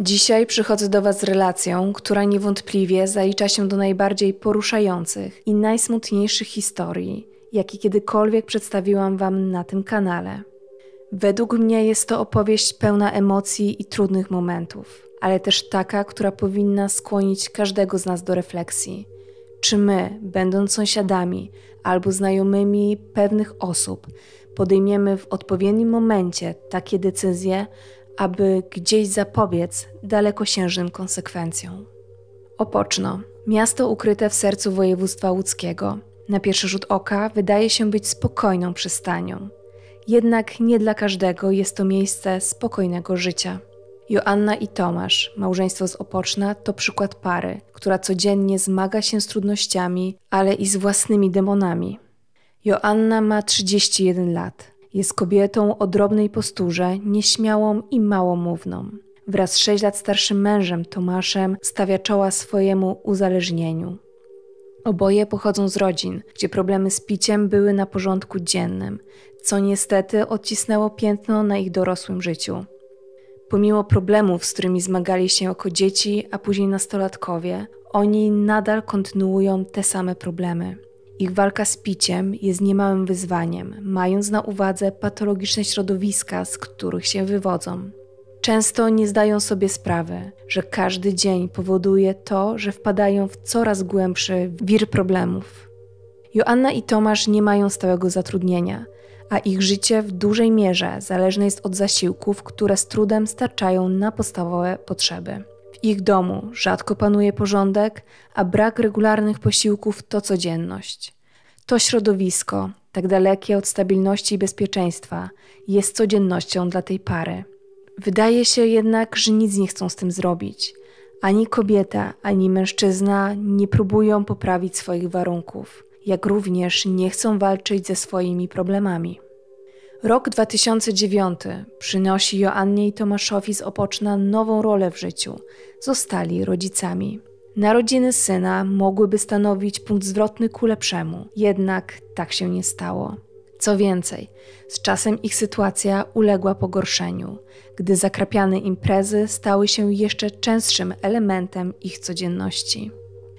Dzisiaj przychodzę do Was z relacją, która niewątpliwie zalicza się do najbardziej poruszających i najsmutniejszych historii, jakie kiedykolwiek przedstawiłam Wam na tym kanale. Według mnie jest to opowieść pełna emocji i trudnych momentów, ale też taka, która powinna skłonić każdego z nas do refleksji. Czy my, będąc sąsiadami albo znajomymi pewnych osób, podejmiemy w odpowiednim momencie takie decyzje, aby gdzieś zapobiec dalekosiężnym konsekwencjom. Opoczno, miasto ukryte w sercu województwa łódzkiego, na pierwszy rzut oka wydaje się być spokojną przystanią. Jednak nie dla każdego jest to miejsce spokojnego życia. Joanna i Tomasz, małżeństwo z Opoczna, to przykład pary, która codziennie zmaga się z trudnościami, ale i z własnymi demonami. Joanna ma 31 lat. Jest kobietą o drobnej posturze, nieśmiałą i małomówną. Wraz z 6 lat starszym mężem Tomaszem stawia czoła swojemu uzależnieniu. Oboje pochodzą z rodzin, gdzie problemy z piciem były na porządku dziennym, co niestety odcisnęło piętno na ich dorosłym życiu. Pomimo problemów, z którymi zmagali się jako dzieci, a później nastolatkowie, oni nadal kontynuują te same problemy. Ich walka z piciem jest niemałym wyzwaniem, mając na uwadze patologiczne środowiska, z których się wywodzą. Często nie zdają sobie sprawy, że każdy dzień powoduje to, że wpadają w coraz głębszy wir problemów. Joanna i Tomasz nie mają stałego zatrudnienia, a ich życie w dużej mierze zależne jest od zasiłków, które z trudem starczają na podstawowe potrzeby ich domu rzadko panuje porządek, a brak regularnych posiłków to codzienność. To środowisko, tak dalekie od stabilności i bezpieczeństwa, jest codziennością dla tej pary. Wydaje się jednak, że nic nie chcą z tym zrobić. Ani kobieta, ani mężczyzna nie próbują poprawić swoich warunków, jak również nie chcą walczyć ze swoimi problemami. Rok 2009 przynosi Joannie i Tomaszowi z Opoczna nową rolę w życiu. Zostali rodzicami. Narodziny syna mogłyby stanowić punkt zwrotny ku lepszemu, jednak tak się nie stało. Co więcej, z czasem ich sytuacja uległa pogorszeniu, gdy zakrapiane imprezy stały się jeszcze częstszym elementem ich codzienności.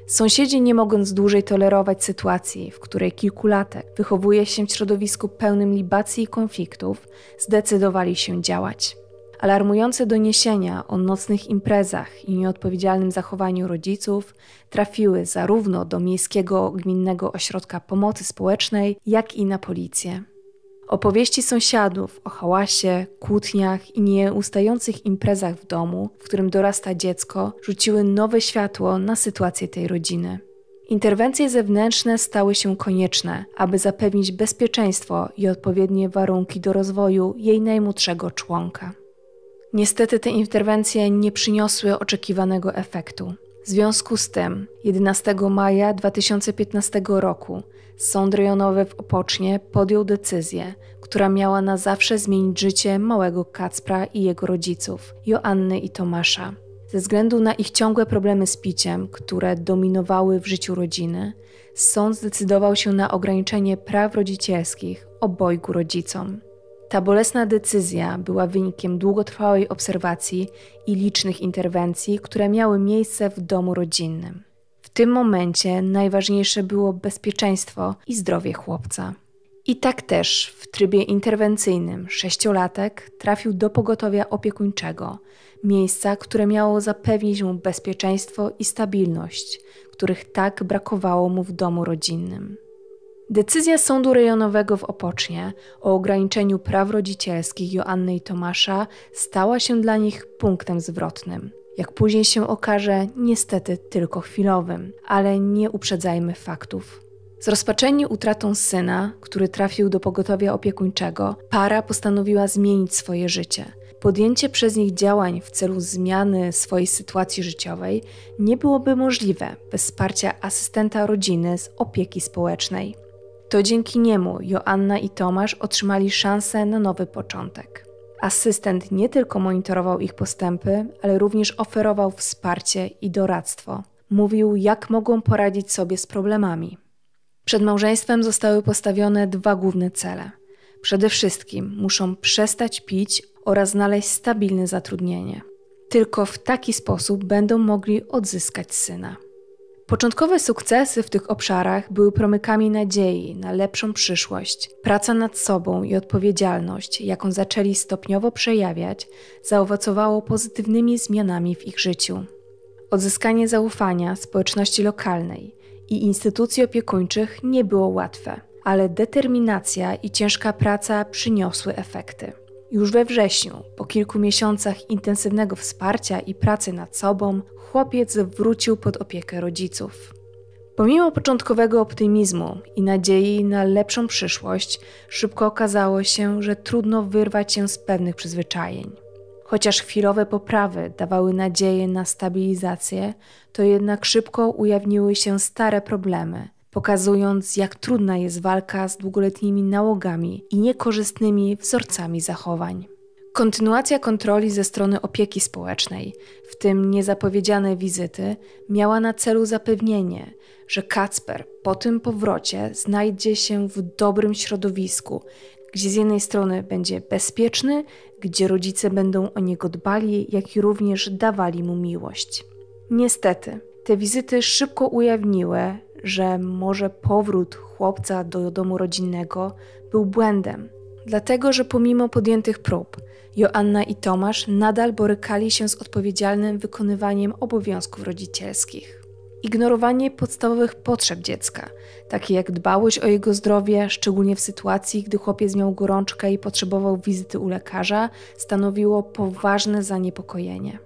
Sąsiedzi, nie mogąc dłużej tolerować sytuacji, w której kilkulatek wychowuje się w środowisku pełnym libacji i konfliktów, zdecydowali się działać. Alarmujące doniesienia o nocnych imprezach i nieodpowiedzialnym zachowaniu rodziców trafiły zarówno do Miejskiego Gminnego Ośrodka Pomocy Społecznej, jak i na policję. Opowieści sąsiadów o hałasie, kłótniach i nieustających imprezach w domu, w którym dorasta dziecko, rzuciły nowe światło na sytuację tej rodziny. Interwencje zewnętrzne stały się konieczne, aby zapewnić bezpieczeństwo i odpowiednie warunki do rozwoju jej najmłodszego członka. Niestety te interwencje nie przyniosły oczekiwanego efektu. W związku z tym 11 maja 2015 roku Sąd rejonowy w Opocznie podjął decyzję, która miała na zawsze zmienić życie małego Kacpra i jego rodziców, Joanny i Tomasza. Ze względu na ich ciągłe problemy z piciem, które dominowały w życiu rodziny, sąd zdecydował się na ograniczenie praw rodzicielskich obojgu rodzicom. Ta bolesna decyzja była wynikiem długotrwałej obserwacji i licznych interwencji, które miały miejsce w domu rodzinnym. W tym momencie najważniejsze było bezpieczeństwo i zdrowie chłopca. I tak też w trybie interwencyjnym sześciolatek trafił do pogotowia opiekuńczego, miejsca, które miało zapewnić mu bezpieczeństwo i stabilność, których tak brakowało mu w domu rodzinnym. Decyzja Sądu Rejonowego w Opocznie o ograniczeniu praw rodzicielskich Joanny i Tomasza stała się dla nich punktem zwrotnym. Jak później się okaże, niestety tylko chwilowym, ale nie uprzedzajmy faktów. Zrozpaczeni utratą syna, który trafił do pogotowia opiekuńczego, para postanowiła zmienić swoje życie. Podjęcie przez nich działań w celu zmiany swojej sytuacji życiowej nie byłoby możliwe bez wsparcia asystenta rodziny z opieki społecznej. To dzięki niemu Joanna i Tomasz otrzymali szansę na nowy początek. Asystent nie tylko monitorował ich postępy, ale również oferował wsparcie i doradztwo. Mówił, jak mogą poradzić sobie z problemami. Przed małżeństwem zostały postawione dwa główne cele. Przede wszystkim muszą przestać pić oraz znaleźć stabilne zatrudnienie. Tylko w taki sposób będą mogli odzyskać syna. Początkowe sukcesy w tych obszarach były promykami nadziei na lepszą przyszłość. Praca nad sobą i odpowiedzialność, jaką zaczęli stopniowo przejawiać, zaowocowało pozytywnymi zmianami w ich życiu. Odzyskanie zaufania społeczności lokalnej i instytucji opiekuńczych nie było łatwe, ale determinacja i ciężka praca przyniosły efekty. Już we wrześniu, po kilku miesiącach intensywnego wsparcia i pracy nad sobą, chłopiec wrócił pod opiekę rodziców. Pomimo początkowego optymizmu i nadziei na lepszą przyszłość, szybko okazało się, że trudno wyrwać się z pewnych przyzwyczajeń. Chociaż chwilowe poprawy dawały nadzieję na stabilizację, to jednak szybko ujawniły się stare problemy, pokazując, jak trudna jest walka z długoletnimi nałogami i niekorzystnymi wzorcami zachowań. Kontynuacja kontroli ze strony opieki społecznej, w tym niezapowiedziane wizyty, miała na celu zapewnienie, że Kacper po tym powrocie znajdzie się w dobrym środowisku, gdzie z jednej strony będzie bezpieczny, gdzie rodzice będą o niego dbali, jak i również dawali mu miłość. Niestety, te wizyty szybko ujawniły, że może powrót chłopca do domu rodzinnego był błędem, dlatego że pomimo podjętych prób, Joanna i Tomasz nadal borykali się z odpowiedzialnym wykonywaniem obowiązków rodzicielskich. Ignorowanie podstawowych potrzeb dziecka, takie jak dbałość o jego zdrowie, szczególnie w sytuacji, gdy chłopiec miał gorączkę i potrzebował wizyty u lekarza, stanowiło poważne zaniepokojenie.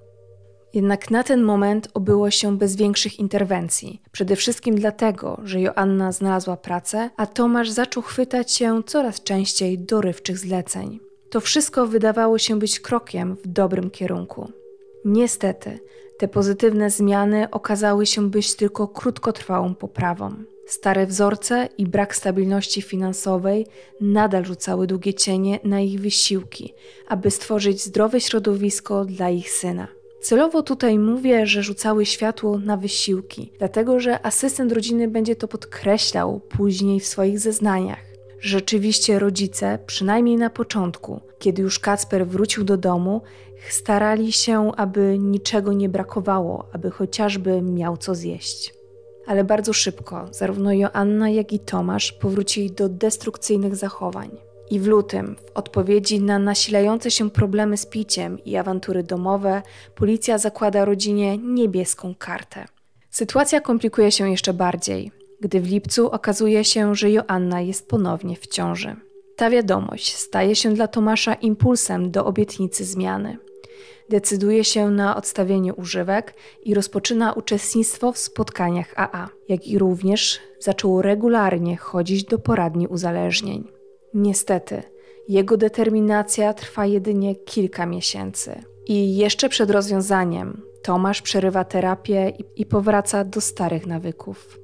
Jednak na ten moment obyło się bez większych interwencji. Przede wszystkim dlatego, że Joanna znalazła pracę, a Tomasz zaczął chwytać się coraz częściej dorywczych zleceń. To wszystko wydawało się być krokiem w dobrym kierunku. Niestety, te pozytywne zmiany okazały się być tylko krótkotrwałą poprawą. Stare wzorce i brak stabilności finansowej nadal rzucały długie cienie na ich wysiłki, aby stworzyć zdrowe środowisko dla ich syna. Celowo tutaj mówię, że rzucały światło na wysiłki, dlatego że asystent rodziny będzie to podkreślał później w swoich zeznaniach. Rzeczywiście rodzice, przynajmniej na początku, kiedy już Kacper wrócił do domu, starali się, aby niczego nie brakowało, aby chociażby miał co zjeść. Ale bardzo szybko zarówno Joanna, jak i Tomasz powrócili do destrukcyjnych zachowań. I w lutym, w odpowiedzi na nasilające się problemy z piciem i awantury domowe, policja zakłada rodzinie niebieską kartę. Sytuacja komplikuje się jeszcze bardziej, gdy w lipcu okazuje się, że Joanna jest ponownie w ciąży. Ta wiadomość staje się dla Tomasza impulsem do obietnicy zmiany. Decyduje się na odstawienie używek i rozpoczyna uczestnictwo w spotkaniach AA, jak i również zaczął regularnie chodzić do poradni uzależnień. Niestety, jego determinacja trwa jedynie kilka miesięcy. I jeszcze przed rozwiązaniem Tomasz przerywa terapię i powraca do starych nawyków.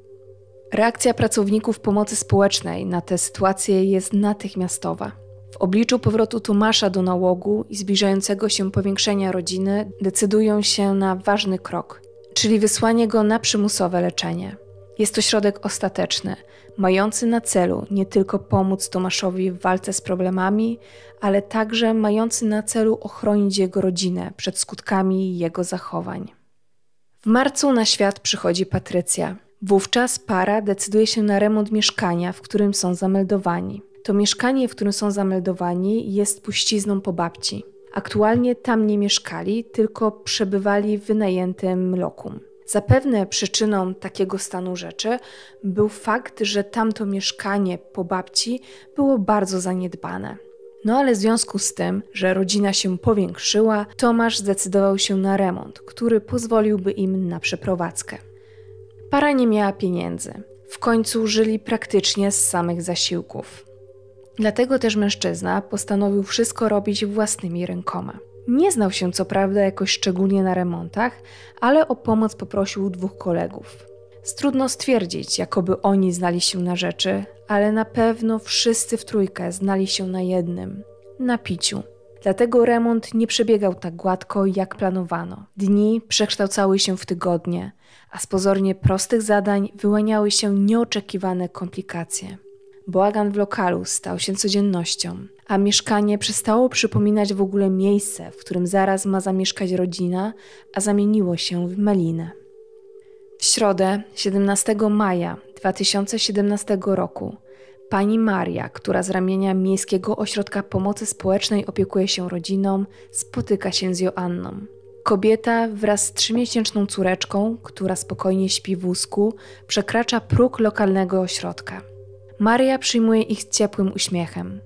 Reakcja pracowników pomocy społecznej na tę sytuację jest natychmiastowa. W obliczu powrotu Tomasza do nałogu i zbliżającego się powiększenia rodziny decydują się na ważny krok, czyli wysłanie go na przymusowe leczenie. Jest to środek ostateczny, mający na celu nie tylko pomóc Tomaszowi w walce z problemami, ale także mający na celu ochronić jego rodzinę przed skutkami jego zachowań. W marcu na świat przychodzi Patrycja. Wówczas para decyduje się na remont mieszkania, w którym są zameldowani. To mieszkanie, w którym są zameldowani, jest puścizną po babci. Aktualnie tam nie mieszkali, tylko przebywali w wynajętym lokum. Zapewne przyczyną takiego stanu rzeczy był fakt, że tamto mieszkanie po babci było bardzo zaniedbane. No ale w związku z tym, że rodzina się powiększyła, Tomasz zdecydował się na remont, który pozwoliłby im na przeprowadzkę. Para nie miała pieniędzy. W końcu żyli praktycznie z samych zasiłków. Dlatego też mężczyzna postanowił wszystko robić własnymi rękoma. Nie znał się co prawda jakoś szczególnie na remontach, ale o pomoc poprosił dwóch kolegów. Z trudno stwierdzić, jakoby oni znali się na rzeczy, ale na pewno wszyscy w trójkę znali się na jednym na piciu. Dlatego remont nie przebiegał tak gładko, jak planowano. Dni przekształcały się w tygodnie, a z pozornie prostych zadań wyłaniały się nieoczekiwane komplikacje. Bałagan w lokalu stał się codziennością, a mieszkanie przestało przypominać w ogóle miejsce, w którym zaraz ma zamieszkać rodzina, a zamieniło się w malinę. W środę 17 maja 2017 roku pani Maria, która z ramienia Miejskiego Ośrodka Pomocy Społecznej opiekuje się rodziną, spotyka się z Joanną. Kobieta wraz z trzymiesięczną córeczką, która spokojnie śpi w wózku, przekracza próg lokalnego ośrodka. Maria przyjmuje ich z ciepłym uśmiechem.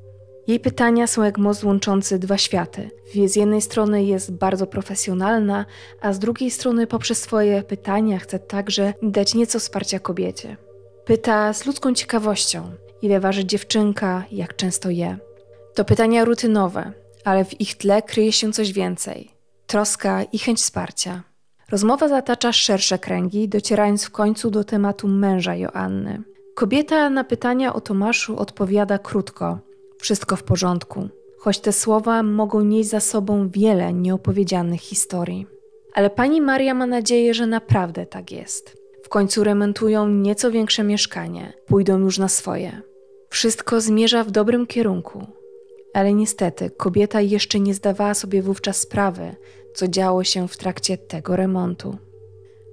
Jej pytania są jak most łączący dwa światy. Z jednej strony jest bardzo profesjonalna, a z drugiej strony poprzez swoje pytania chce także dać nieco wsparcia kobiecie. Pyta z ludzką ciekawością, ile waży dziewczynka, jak często je. To pytania rutynowe, ale w ich tle kryje się coś więcej. Troska i chęć wsparcia. Rozmowa zatacza szersze kręgi, docierając w końcu do tematu męża Joanny. Kobieta na pytania o Tomaszu odpowiada krótko: Wszystko w porządku. Choć te słowa mogą nieść za sobą wiele nieopowiedzianych historii. Ale pani Maria ma nadzieję, że naprawdę tak jest. W końcu remontują nieco większe mieszkanie, pójdą już na swoje. Wszystko zmierza w dobrym kierunku. Ale niestety kobieta jeszcze nie zdawała sobie wówczas sprawy, co działo się w trakcie tego remontu.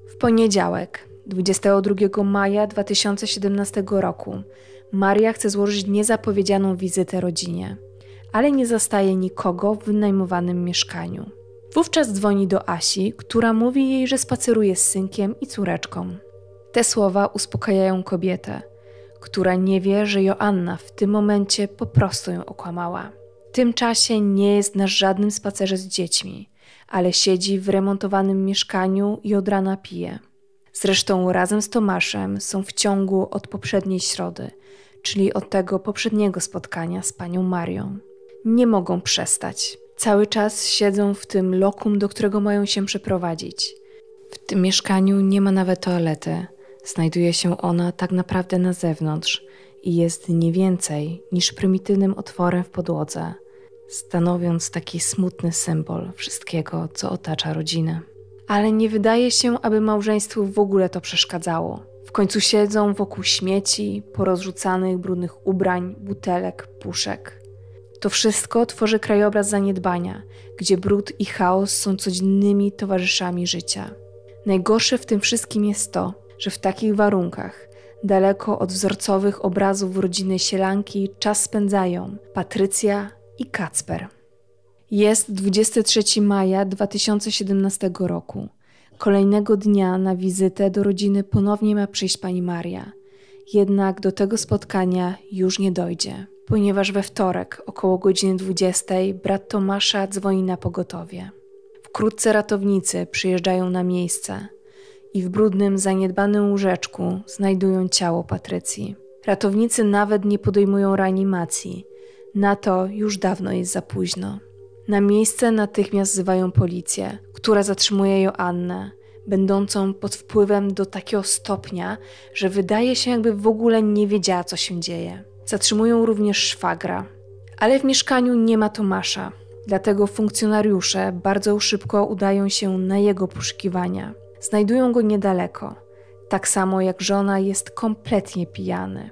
W poniedziałek 22 maja 2017 roku Maria chce złożyć niezapowiedzianą wizytę rodzinie, ale nie zastaje nikogo w wynajmowanym mieszkaniu. Wówczas dzwoni do Asi, która mówi jej, że spaceruje z synkiem i córeczką. Te słowa uspokajają kobietę, która nie wie, że Joanna w tym momencie po prostu ją okłamała. W tym czasie nie jest na żadnym spacerze z dziećmi, ale siedzi w remontowanym mieszkaniu i od rana pije. Zresztą razem z Tomaszem są w ciągu od poprzedniej środy, czyli od tego poprzedniego spotkania z panią Marią. Nie mogą przestać. Cały czas siedzą w tym lokum, do którego mają się przeprowadzić. W tym mieszkaniu nie ma nawet toalety. Znajduje się ona tak naprawdę na zewnątrz i jest nie więcej niż prymitywnym otworem w podłodze, stanowiąc taki smutny symbol wszystkiego, co otacza rodzinę ale nie wydaje się, aby małżeństwu w ogóle to przeszkadzało. W końcu siedzą wokół śmieci, porozrzucanych brudnych ubrań, butelek, puszek. To wszystko tworzy krajobraz zaniedbania, gdzie brud i chaos są codziennymi towarzyszami życia. Najgorsze w tym wszystkim jest to, że w takich warunkach, daleko od wzorcowych obrazów rodziny Sielanki, czas spędzają Patrycja i Kacper. Jest 23 maja 2017 roku. Kolejnego dnia na wizytę do rodziny ponownie ma przyjść pani Maria. Jednak do tego spotkania już nie dojdzie, ponieważ we wtorek około godziny 20 brat Tomasza dzwoni na pogotowie. Wkrótce ratownicy przyjeżdżają na miejsce i w brudnym, zaniedbanym łóżeczku znajdują ciało Patrycji. Ratownicy nawet nie podejmują reanimacji. Na to już dawno jest za późno. Na miejsce natychmiast wzywają policję, która zatrzymuje Joannę, będącą pod wpływem do takiego stopnia, że wydaje się, jakby w ogóle nie wiedziała, co się dzieje. Zatrzymują również szwagra. Ale w mieszkaniu nie ma Tomasza, dlatego funkcjonariusze bardzo szybko udają się na jego poszukiwania. Znajdują go niedaleko, tak samo jak żona jest kompletnie pijany.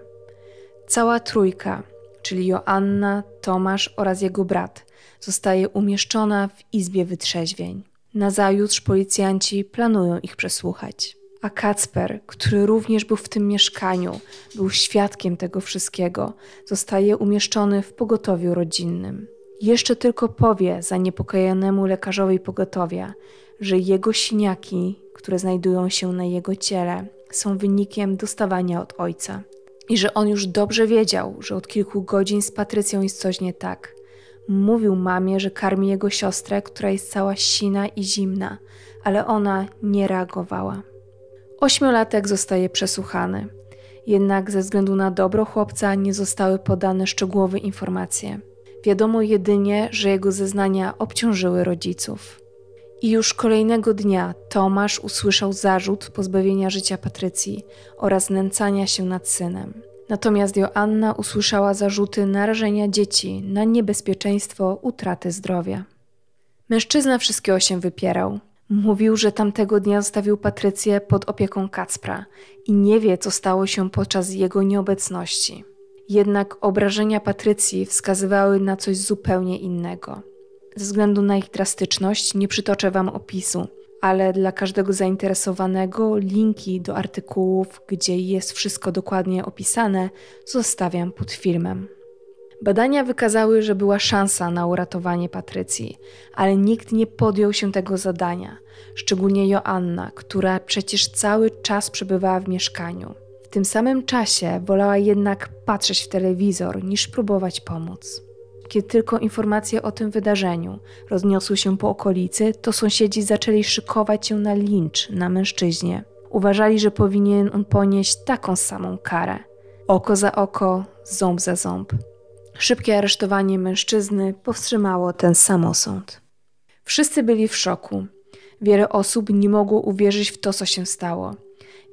Cała trójka czyli Joanna, Tomasz oraz jego brat, zostaje umieszczona w izbie wytrzeźwień. Nazajutrz policjanci planują ich przesłuchać. A Kacper, który również był w tym mieszkaniu, był świadkiem tego wszystkiego, zostaje umieszczony w pogotowiu rodzinnym. Jeszcze tylko powie zaniepokojonemu lekarzowi pogotowia, że jego siniaki, które znajdują się na jego ciele, są wynikiem dostawania od ojca. I że on już dobrze wiedział, że od kilku godzin z Patrycją jest coś nie tak. Mówił mamie, że karmi jego siostrę, która jest cała sina i zimna, ale ona nie reagowała. Ośmiolatek zostaje przesłuchany. Jednak ze względu na dobro chłopca nie zostały podane szczegółowe informacje. Wiadomo jedynie, że jego zeznania obciążyły rodziców. I już kolejnego dnia Tomasz usłyszał zarzut pozbawienia życia Patrycji oraz nęcania się nad synem. Natomiast Joanna usłyszała zarzuty narażenia dzieci na niebezpieczeństwo utraty zdrowia. Mężczyzna wszystkiego się wypierał. Mówił, że tamtego dnia zostawił Patrycję pod opieką Kacpra i nie wie, co stało się podczas jego nieobecności. Jednak obrażenia Patrycji wskazywały na coś zupełnie innego. Ze względu na ich drastyczność nie przytoczę Wam opisu, ale dla każdego zainteresowanego linki do artykułów, gdzie jest wszystko dokładnie opisane, zostawiam pod filmem. Badania wykazały, że była szansa na uratowanie Patrycji, ale nikt nie podjął się tego zadania, szczególnie Joanna, która przecież cały czas przebywała w mieszkaniu. W tym samym czasie wolała jednak patrzeć w telewizor niż próbować pomóc. Kiedy tylko informacje o tym wydarzeniu rozniosły się po okolicy, to sąsiedzi zaczęli szykować się na lincz na mężczyźnie. Uważali, że powinien on ponieść taką samą karę. Oko za oko, ząb za ząb. Szybkie aresztowanie mężczyzny powstrzymało ten samosąd. Wszyscy byli w szoku. Wiele osób nie mogło uwierzyć w to, co się stało.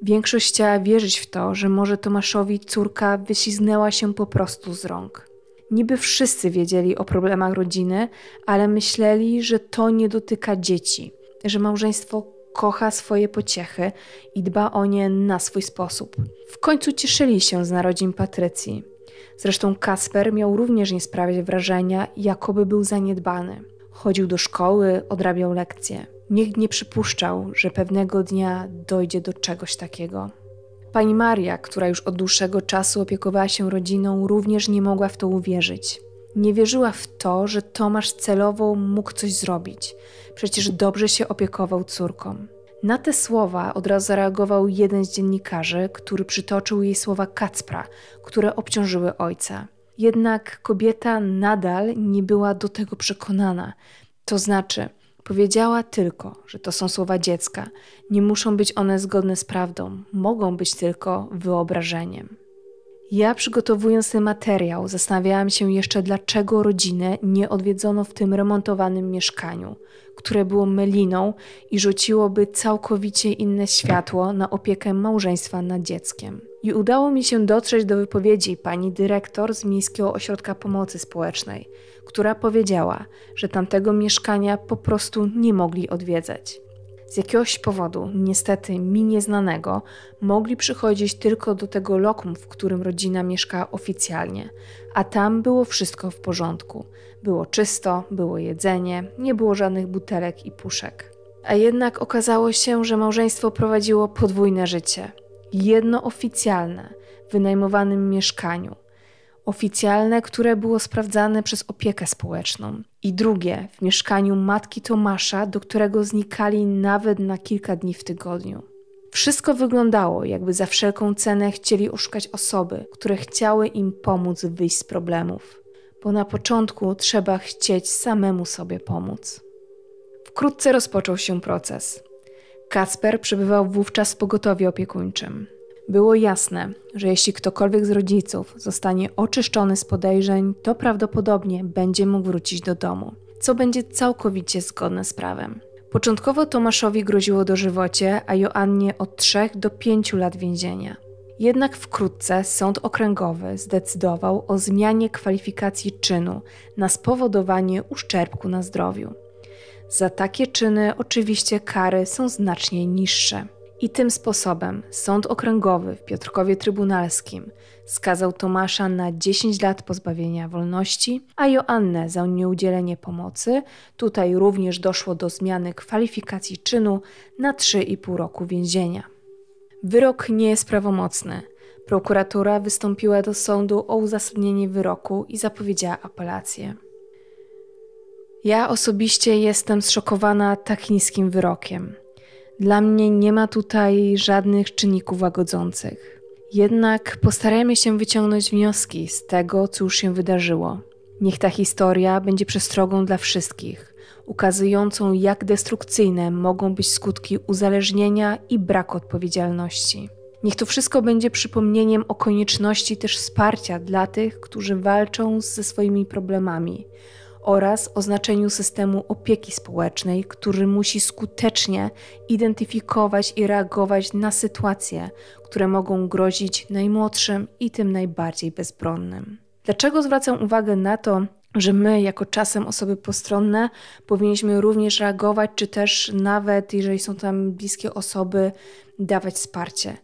Większość chciała wierzyć w to, że może Tomaszowi córka wyśliznęła się po prostu z rąk. Niby wszyscy wiedzieli o problemach rodziny, ale myśleli, że to nie dotyka dzieci, że małżeństwo kocha swoje pociechy i dba o nie na swój sposób. W końcu cieszyli się z narodzin Patrycji. Zresztą Kasper miał również nie sprawiać wrażenia, jakoby był zaniedbany. Chodził do szkoły, odrabiał lekcje. Nikt nie przypuszczał, że pewnego dnia dojdzie do czegoś takiego. Pani Maria, która już od dłuższego czasu opiekowała się rodziną, również nie mogła w to uwierzyć. Nie wierzyła w to, że Tomasz celowo mógł coś zrobić. Przecież dobrze się opiekował córką. Na te słowa od razu zareagował jeden z dziennikarzy, który przytoczył jej słowa Kacpra, które obciążyły ojca. Jednak kobieta nadal nie była do tego przekonana. To znaczy, Powiedziała tylko, że to są słowa dziecka, nie muszą być one zgodne z prawdą, mogą być tylko wyobrażeniem. Ja przygotowując ten materiał, zastanawiałam się jeszcze, dlaczego rodzinę nie odwiedzono w tym remontowanym mieszkaniu, które było meliną i rzuciłoby całkowicie inne światło na opiekę małżeństwa nad dzieckiem. I udało mi się dotrzeć do wypowiedzi pani dyrektor z Miejskiego Ośrodka Pomocy Społecznej, która powiedziała, że tamtego mieszkania po prostu nie mogli odwiedzać z jakiegoś powodu, niestety mi nieznanego, mogli przychodzić tylko do tego lokum, w którym rodzina mieszka oficjalnie, a tam było wszystko w porządku. Było czysto, było jedzenie, nie było żadnych butelek i puszek. A jednak okazało się, że małżeństwo prowadziło podwójne życie. Jedno oficjalne, w wynajmowanym mieszkaniu, oficjalne, które było sprawdzane przez opiekę społeczną. I drugie, w mieszkaniu matki Tomasza, do którego znikali nawet na kilka dni w tygodniu. Wszystko wyglądało, jakby za wszelką cenę chcieli oszukać osoby, które chciały im pomóc wyjść z problemów. Bo na początku trzeba chcieć samemu sobie pomóc. Wkrótce rozpoczął się proces. Kasper przebywał wówczas w pogotowie opiekuńczym. Było jasne, że jeśli ktokolwiek z rodziców zostanie oczyszczony z podejrzeń, to prawdopodobnie będzie mógł wrócić do domu, co będzie całkowicie zgodne z prawem. Początkowo Tomaszowi groziło dożywocie, a Joannie od 3 do 5 lat więzienia. Jednak wkrótce sąd okręgowy zdecydował o zmianie kwalifikacji czynu na spowodowanie uszczerbku na zdrowiu. Za takie czyny oczywiście kary są znacznie niższe. I tym sposobem Sąd Okręgowy w Piotrkowie Trybunalskim skazał Tomasza na 10 lat pozbawienia wolności, a Joannę za nieudzielenie pomocy. Tutaj również doszło do zmiany kwalifikacji czynu na 3,5 roku więzienia. Wyrok nie jest prawomocny. Prokuratura wystąpiła do sądu o uzasadnienie wyroku i zapowiedziała apelację. Ja osobiście jestem zszokowana tak niskim wyrokiem. Dla mnie nie ma tutaj żadnych czynników łagodzących. Jednak postarajmy się wyciągnąć wnioski z tego, co już się wydarzyło. Niech ta historia będzie przestrogą dla wszystkich, ukazującą, jak destrukcyjne mogą być skutki uzależnienia i braku odpowiedzialności. Niech to wszystko będzie przypomnieniem o konieczności też wsparcia dla tych, którzy walczą ze swoimi problemami, oraz o znaczeniu systemu opieki społecznej, który musi skutecznie identyfikować i reagować na sytuacje, które mogą grozić najmłodszym i tym najbardziej bezbronnym. Dlaczego zwracam uwagę na to, że my, jako czasem osoby postronne, powinniśmy również reagować, czy też nawet jeżeli są tam bliskie osoby, dawać wsparcie?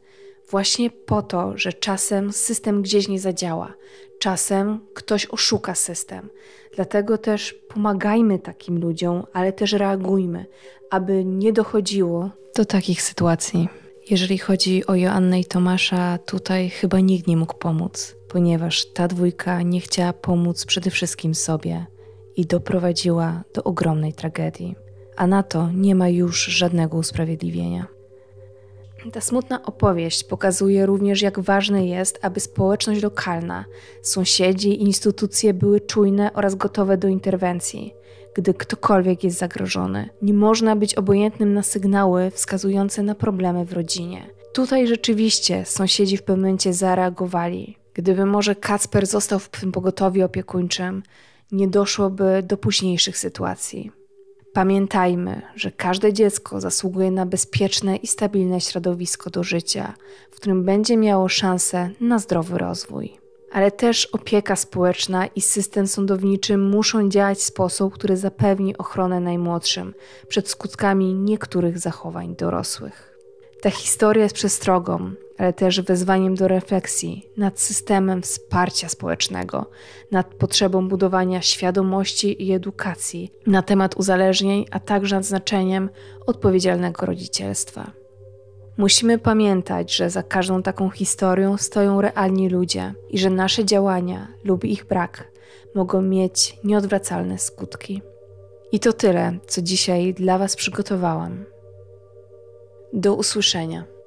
Właśnie po to, że czasem system gdzieś nie zadziała, czasem ktoś oszuka system. Dlatego też pomagajmy takim ludziom, ale też reagujmy, aby nie dochodziło do takich sytuacji. Jeżeli chodzi o Joannę i Tomasza, tutaj chyba nikt nie mógł pomóc, ponieważ ta dwójka nie chciała pomóc przede wszystkim sobie i doprowadziła do ogromnej tragedii. A na to nie ma już żadnego usprawiedliwienia. Ta smutna opowieść pokazuje również, jak ważne jest, aby społeczność lokalna, sąsiedzi i instytucje były czujne oraz gotowe do interwencji, gdy ktokolwiek jest zagrożony. Nie można być obojętnym na sygnały wskazujące na problemy w rodzinie. Tutaj rzeczywiście sąsiedzi w pewnym momencie zareagowali. Gdyby może Kacper został w tym pogotowiu opiekuńczym, nie doszłoby do późniejszych sytuacji. Pamiętajmy, że każde dziecko zasługuje na bezpieczne i stabilne środowisko do życia, w którym będzie miało szansę na zdrowy rozwój. Ale też opieka społeczna i system sądowniczy muszą działać w sposób, który zapewni ochronę najmłodszym przed skutkami niektórych zachowań dorosłych. Ta historia jest przestrogą, ale też wezwaniem do refleksji nad systemem wsparcia społecznego, nad potrzebą budowania świadomości i edukacji na temat uzależnień, a także nad znaczeniem odpowiedzialnego rodzicielstwa. Musimy pamiętać, że za każdą taką historią stoją realni ludzie i że nasze działania lub ich brak mogą mieć nieodwracalne skutki. I to tyle, co dzisiaj dla Was przygotowałam. Do usłyszenia.